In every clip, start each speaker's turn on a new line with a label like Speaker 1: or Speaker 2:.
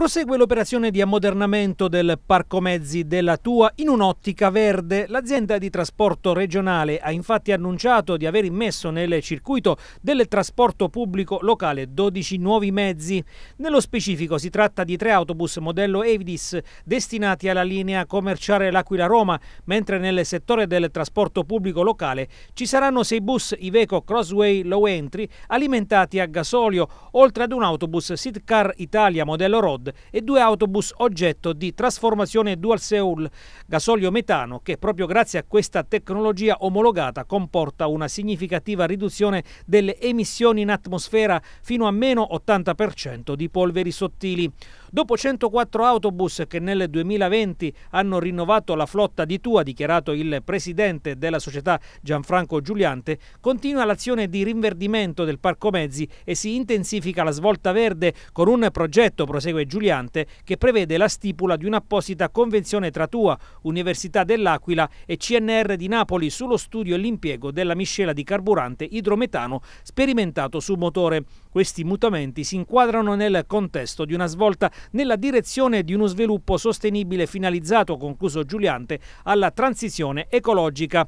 Speaker 1: Prosegue l'operazione di ammodernamento del parco mezzi della Tua in un'ottica verde. L'azienda di trasporto regionale ha infatti annunciato di aver immesso nel circuito del trasporto pubblico locale 12 nuovi mezzi. Nello specifico si tratta di tre autobus modello Evidis destinati alla linea commerciale L'Aquila-Roma, mentre nel settore del trasporto pubblico locale ci saranno sei bus Iveco Crossway Low Entry alimentati a gasolio, oltre ad un autobus Sidcar Italia modello Rod e due autobus oggetto di trasformazione dual Seoul gasolio metano che proprio grazie a questa tecnologia omologata comporta una significativa riduzione delle emissioni in atmosfera fino a meno 80% di polveri sottili. Dopo 104 autobus che nel 2020 hanno rinnovato la flotta di Tua, dichiarato il presidente della società Gianfranco Giuliante, continua l'azione di rinverdimento del parco mezzi e si intensifica la svolta verde con un progetto, prosegue Giuliante, che prevede la stipula di un'apposita convenzione tra Tua, Università dell'Aquila e CNR di Napoli sullo studio e l'impiego della miscela di carburante idrometano sperimentato su motore. Questi mutamenti si inquadrano nel contesto di una svolta nella direzione di uno sviluppo sostenibile finalizzato, concluso Giuliante, alla transizione ecologica.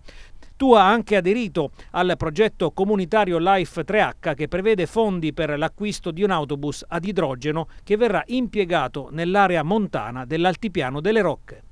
Speaker 1: Tu ha anche aderito al progetto comunitario Life 3H che prevede fondi per l'acquisto di un autobus ad idrogeno che verrà impiegato nell'area montana dell'altipiano delle Rocche.